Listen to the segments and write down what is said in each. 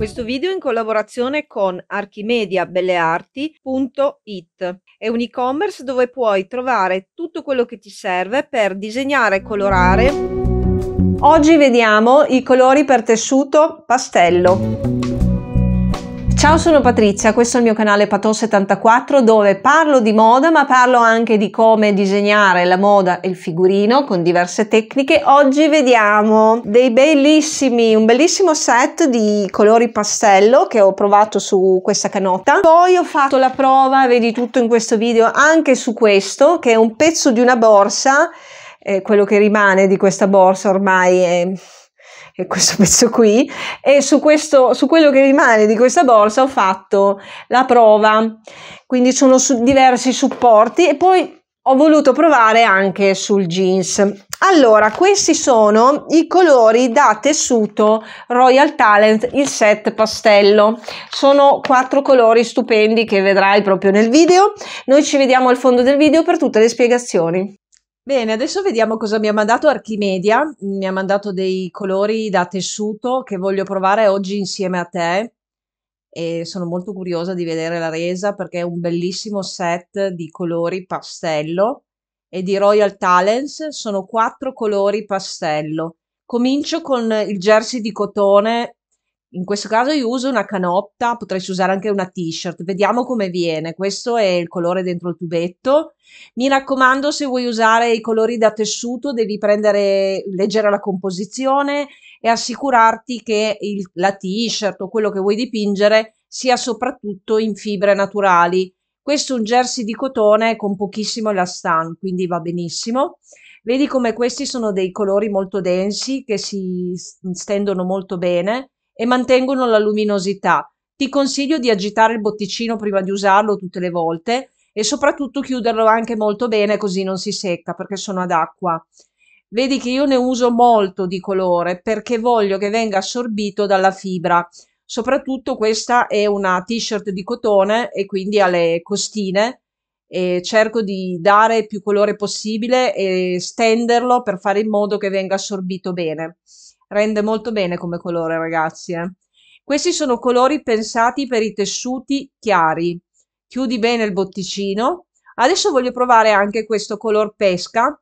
Questo video è in collaborazione con archimediabellearti.it è un e-commerce dove puoi trovare tutto quello che ti serve per disegnare e colorare. Oggi vediamo i colori per tessuto pastello. Ciao, sono Patrizia, questo è il mio canale Paton74 dove parlo di moda ma parlo anche di come disegnare la moda e il figurino con diverse tecniche. Oggi vediamo dei bellissimi, un bellissimo set di colori pastello che ho provato su questa canotta. Poi ho fatto la prova, vedi tutto in questo video, anche su questo che è un pezzo di una borsa, eh, quello che rimane di questa borsa ormai è questo pezzo qui e su, questo, su quello che rimane di questa borsa ho fatto la prova quindi sono su diversi supporti e poi ho voluto provare anche sul jeans allora questi sono i colori da tessuto Royal Talent il set pastello sono quattro colori stupendi che vedrai proprio nel video noi ci vediamo al fondo del video per tutte le spiegazioni Bene, adesso vediamo cosa mi ha mandato Archimedia. Mi ha mandato dei colori da tessuto che voglio provare oggi insieme a te e sono molto curiosa di vedere la resa perché è un bellissimo set di colori pastello e di Royal Talents sono quattro colori pastello. Comincio con il jersey di cotone in questo caso io uso una canotta, potresti usare anche una t-shirt, vediamo come viene. Questo è il colore dentro il tubetto. Mi raccomando, se vuoi usare i colori da tessuto, devi prendere, leggere la composizione e assicurarti che il, la t-shirt o quello che vuoi dipingere sia soprattutto in fibre naturali. Questo è un jersey di cotone con pochissimo elastan, quindi va benissimo. Vedi come questi sono dei colori molto densi che si stendono molto bene e mantengono la luminosità. Ti consiglio di agitare il botticino prima di usarlo tutte le volte e soprattutto chiuderlo anche molto bene così non si secca perché sono ad acqua. Vedi che io ne uso molto di colore perché voglio che venga assorbito dalla fibra. Soprattutto questa è una t-shirt di cotone e quindi ha le costine e cerco di dare più colore possibile e stenderlo per fare in modo che venga assorbito bene rende molto bene come colore ragazzi. Eh. Questi sono colori pensati per i tessuti chiari. Chiudi bene il botticino. Adesso voglio provare anche questo color pesca.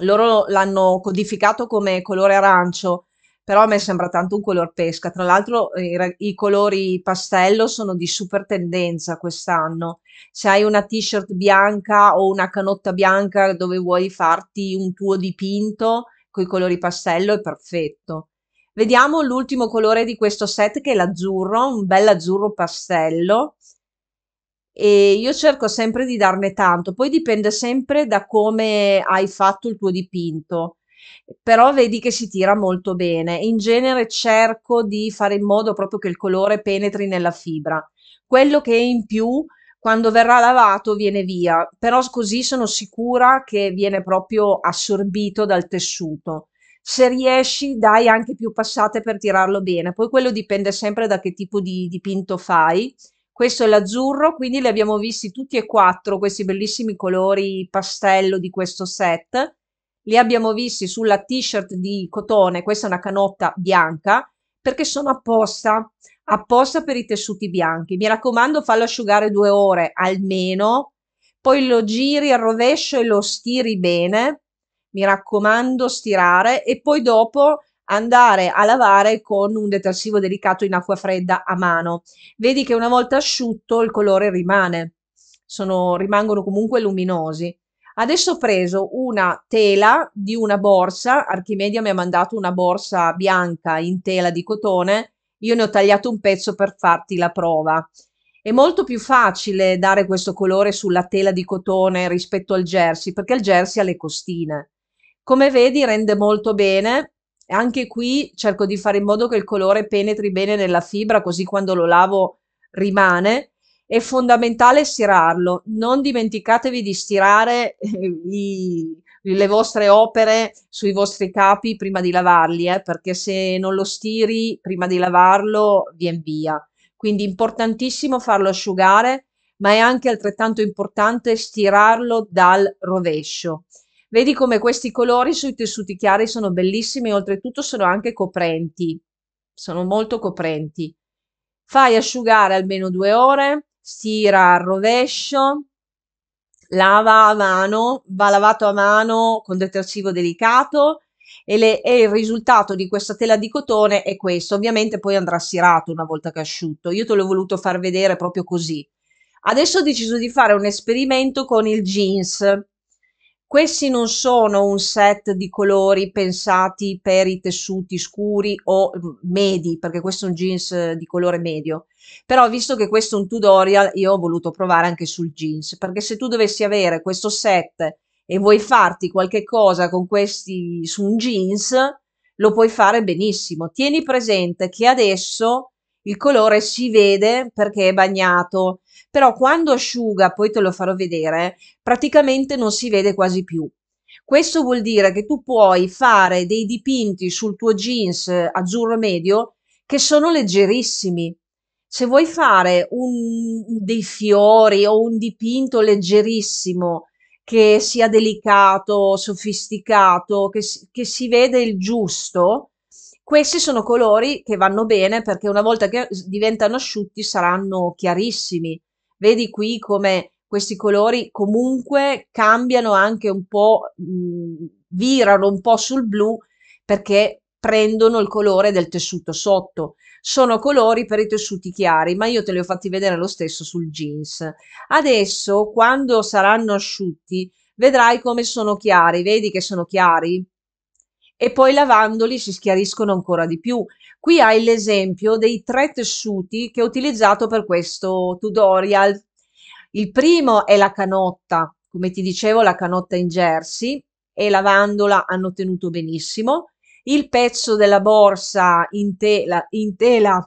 Loro l'hanno codificato come colore arancio, però a me sembra tanto un color pesca. Tra l'altro eh, i, i, colori pastello sono di super tendenza quest'anno. Se hai una t-shirt bianca o una canotta bianca dove vuoi farti un tuo dipinto, con i colori pastello è perfetto. Vediamo l'ultimo colore di questo set che è l'azzurro, un bel azzurro pastello e io cerco sempre di darne tanto, poi dipende sempre da come hai fatto il tuo dipinto, però vedi che si tira molto bene. In genere cerco di fare in modo proprio che il colore penetri nella fibra. Quello che è in più quando verrà lavato viene via, però così sono sicura che viene proprio assorbito dal tessuto. Se riesci dai anche più passate per tirarlo bene, poi quello dipende sempre da che tipo di dipinto fai. Questo è l'azzurro, quindi li abbiamo visti tutti e quattro, questi bellissimi colori pastello di questo set. Li abbiamo visti sulla t-shirt di cotone, questa è una canotta bianca, perché sono apposta, apposta per i tessuti bianchi. Mi raccomando, fallo asciugare due ore almeno, poi lo giri al rovescio e lo stiri bene. Mi raccomando, stirare e poi dopo andare a lavare con un detersivo delicato in acqua fredda a mano. Vedi che una volta asciutto il colore rimane, Sono, rimangono comunque luminosi. Adesso ho preso una tela di una borsa, Archimedia mi ha mandato una borsa bianca in tela di cotone, io ne ho tagliato un pezzo per farti la prova. È molto più facile dare questo colore sulla tela di cotone rispetto al jersey, perché il jersey ha le costine. Come vedi rende molto bene, anche qui cerco di fare in modo che il colore penetri bene nella fibra, così quando lo lavo rimane è fondamentale stirarlo. Non dimenticatevi di stirare eh, i, le vostre opere sui vostri capi prima di lavarli, eh, perché se non lo stiri prima di lavarlo, vien via. Quindi è importantissimo farlo asciugare, ma è anche altrettanto importante stirarlo dal rovescio. Vedi come questi colori sui tessuti chiari sono bellissimi e oltretutto sono anche coprenti, sono molto coprenti. Fai asciugare almeno due ore, stira al rovescio, lava a mano, va lavato a mano con detersivo delicato e, le, e, il risultato di questa tela di cotone è questo. Ovviamente poi andrà stirato una volta che è asciutto. Io te l'ho voluto far vedere proprio così. Adesso ho deciso di fare un esperimento con il jeans questi non sono un set di colori pensati per i tessuti scuri o mm, medi, perché questo è un jeans eh, di colore medio. Però visto che questo è un tutorial, io ho voluto provare anche sul jeans, perché se tu dovessi avere questo set e vuoi farti qualche cosa con questi su un jeans, lo puoi fare benissimo. Tieni presente che adesso il colore si vede perché è bagnato, però quando asciuga, poi te lo farò vedere, praticamente non si vede quasi più. Questo vuol dire che tu puoi fare dei dipinti sul tuo jeans eh, azzurro medio che sono leggerissimi. Se vuoi fare un, dei fiori o un dipinto leggerissimo, che sia delicato, sofisticato, che, che si vede il giusto, questi sono colori che vanno bene perché una volta che diventano asciutti saranno chiarissimi. Vedi qui come questi colori comunque cambiano anche un po', mh, mhmm, virano un po' sul blu perché prendono il colore del tessuto sotto. Sono colori per i tessuti chiari, ma io te li ho fatti vedere lo stesso sul jeans. Adesso, quando saranno asciutti, vedrai come sono chiari. Vedi che sono chiari? e poi lavandoli si schiariscono ancora di più. Qui hai l'esempio dei tre tessuti che ho utilizzato per questo tutorial. Il primo è la canotta, come ti dicevo la canotta in jersey e lavandola hanno tenuto benissimo. Il pezzo della borsa in tela, in tela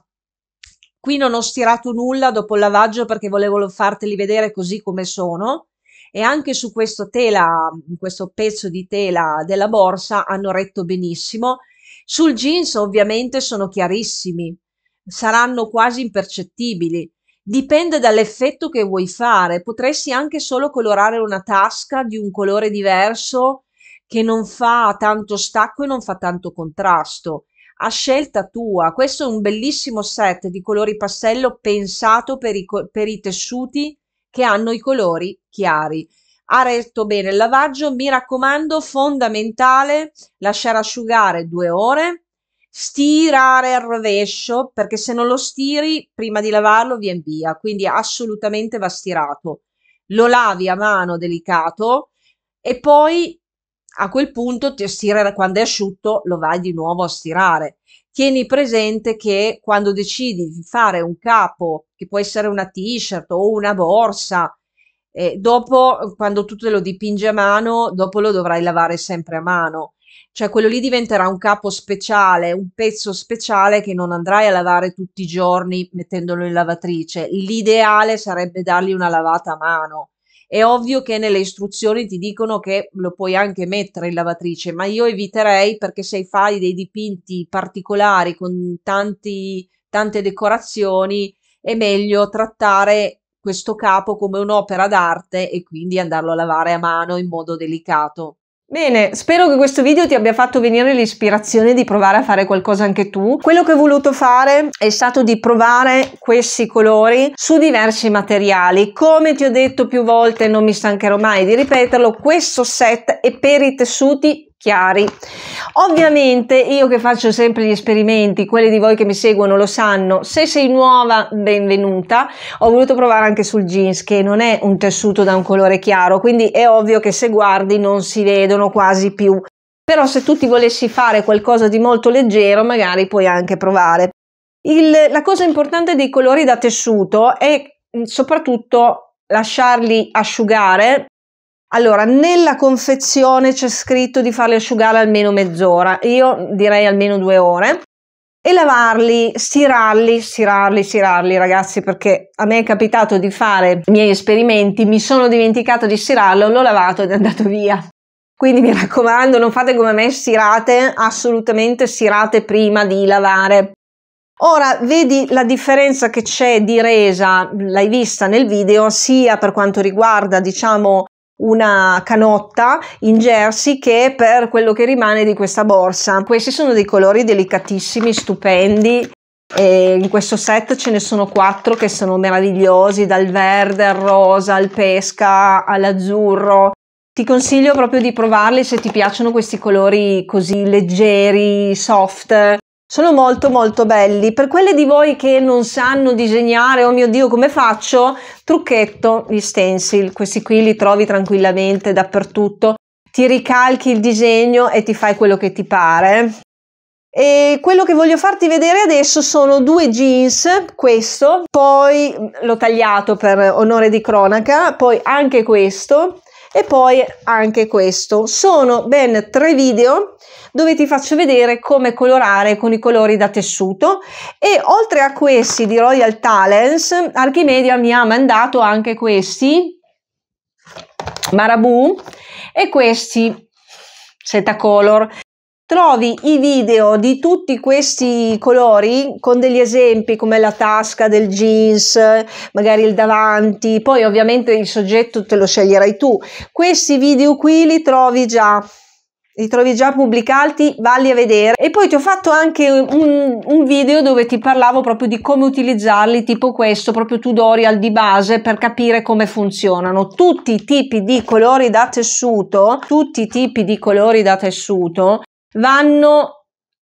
qui non ho stirato nulla dopo il lavaggio perché volevo farteli vedere così come sono e anche su questo tela, questo pezzo di tela della borsa hanno retto benissimo. Sul jeans ovviamente sono chiarissimi, saranno quasi impercettibili. Dipende dall'effetto che vuoi fare, potresti anche solo colorare una tasca di un colore diverso che non fa tanto stacco e non fa tanto contrasto. A scelta tua, questo è un bellissimo set di colori pastello pensato per i, per i tessuti che hanno i colori chiari. Ha retto bene il lavaggio, mi raccomando, fondamentale lasciare asciugare due ore, stirare al rovescio perché se non lo stiri prima di lavarlo viene via, quindi assolutamente va stirato. Lo lavi a mano delicato e poi a quel punto ti stirare quando è asciutto lo vai di nuovo a stirare tieni presente che quando decidi di fare un capo, che può essere una t-shirt o una borsa, eh, dopo eh, quando tu te lo dipingi a mano, dopo lo dovrai lavare sempre a mano. Cioè quello lì diventerà un capo speciale, un pezzo speciale che non andrai a lavare tutti i giorni mettendolo in lavatrice. L'ideale sarebbe dargli una lavata a mano è ovvio che nelle istruzioni ti dicono che lo puoi anche mettere in lavatrice, ma io eviterei perché se fai dei dipinti particolari con tanti, tante decorazioni è meglio trattare questo capo come un'opera d'arte e quindi andarlo a lavare a mano in modo delicato. Bene, spero che questo video ti abbia fatto venire l'ispirazione di provare a fare qualcosa anche tu. Quello che ho voluto fare è stato di provare questi colori su diversi materiali. Come ti ho detto più volte, non mi stancherò mai di ripeterlo, questo set è per i tessuti chiari. Ovviamente io che faccio sempre gli esperimenti, quelli di voi che mi seguono lo sanno, se sei nuova benvenuta, ho voluto provare anche sul jeans che non è un tessuto da un colore chiaro, quindi è ovvio che se guardi non si vedono quasi più. Però se tu ti volessi fare qualcosa di molto leggero, magari puoi anche provare. Il, la cosa importante dei colori da tessuto è soprattutto lasciarli asciugare allora, nella confezione c'è scritto di farli asciugare almeno mezz'ora, io direi almeno due ore. E lavarli, stirarli, stirarli, stirarli, ragazzi, perché a me è capitato di fare i miei esperimenti, mi sono dimenticato di stirarlo, l'ho lavato ed è andato via. Quindi mi raccomando, non fate come me, stirate, assolutamente stirate prima di lavare. Ora vedi la differenza che c'è di resa, l'hai vista nel video, sia per quanto riguarda diciamo una canotta in jersey che per quello che rimane di questa borsa. Questi sono dei colori delicatissimi, stupendi. E in questo set ce ne sono quattro che sono meravigliosi, dal verde al rosa, al pesca, all'azzurro. Ti consiglio proprio di provarli se ti piacciono questi colori così leggeri, soft, sono molto molto belli. Per quelle di voi che non sanno disegnare, oh mio Dio come faccio, trucchetto, gli stencil, questi qui li trovi tranquillamente dappertutto, ti ricalchi il disegno e ti fai quello che ti pare. E quello che voglio farti vedere adesso sono due jeans, questo, poi l'ho tagliato per onore di cronaca, poi anche questo e poi anche questo. Sono ben tre video dove ti faccio vedere come colorare con i colori da tessuto e oltre a questi di Royal Talents Archimedia mi ha mandato anche questi Marabou e questi Setacolor trovi i video di tutti questi colori con degli esempi come la tasca del jeans, magari il davanti, poi ovviamente il soggetto te lo sceglierai tu. Questi video qui li trovi già li trovi già pubblicati, valli a vedere. E poi ti ho fatto anche un, un, video dove ti parlavo proprio di come utilizzarli, tipo questo, proprio tutorial di base per capire come funzionano. Tutti i tipi di colori da tessuto, tutti i tipi di colori da tessuto vanno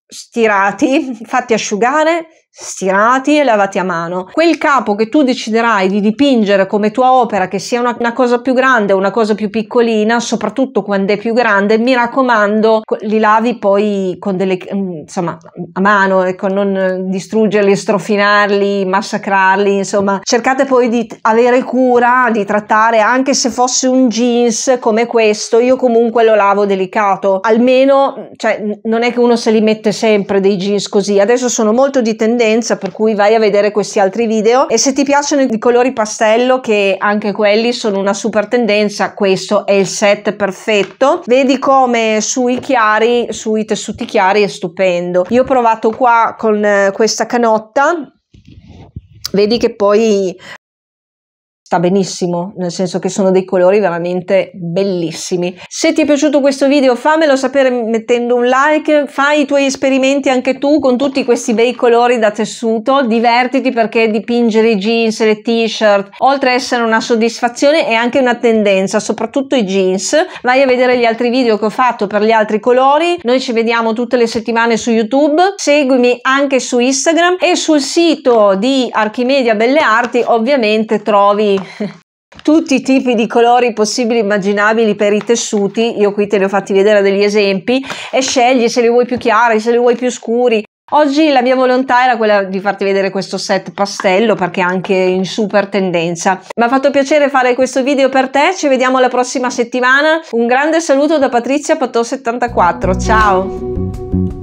stirati, fatti asciugare, stirati e lavati a mano. Quel capo che tu deciderai di dipingere come tua opera, che sia una, una cosa più grande o una cosa più piccolina, soprattutto quando è più grande, mi raccomando, li lavi poi con delle mm, insomma a mano, ecco, non distruggerli, strofinarli, massacrarli, insomma, cercate poi di avere cura di trattare anche se fosse un jeans come questo, io comunque lo lavo delicato, almeno cioè non è che uno se li mette sempre dei jeans così. Adesso sono molto di tendenza tendenza per cui vai a vedere questi altri video e se ti piacciono i colori pastello che anche quelli sono una super tendenza questo è il set perfetto vedi come sui chiari sui tessuti chiari è stupendo io ho provato qua con eh, questa canotta vedi che poi sta benissimo, nel senso che sono dei colori veramente bellissimi. Se ti è piaciuto questo video fammelo sapere mettendo un like, fai i tuoi esperimenti anche tu con tutti questi bei colori da tessuto, divertiti perché dipingere i jeans, le t-shirt, oltre ad essere una soddisfazione è anche una tendenza, soprattutto i jeans. Vai a vedere gli altri video che ho fatto per gli altri colori, noi ci vediamo tutte le settimane su YouTube, seguimi anche su Instagram e sul sito di Archimedia Belle Arti ovviamente trovi tutti i tipi di colori possibili immaginabili per i tessuti, io qui te ne ho fatti vedere degli esempi, e scegli se li vuoi più chiari, se li vuoi più scuri. Oggi la mia volontà era quella di farti vedere questo set pastello perché è anche in super tendenza. Mi ha fatto piacere fare questo video per te, ci vediamo la prossima settimana. Un grande saluto da Patrizia Patò74, ciao!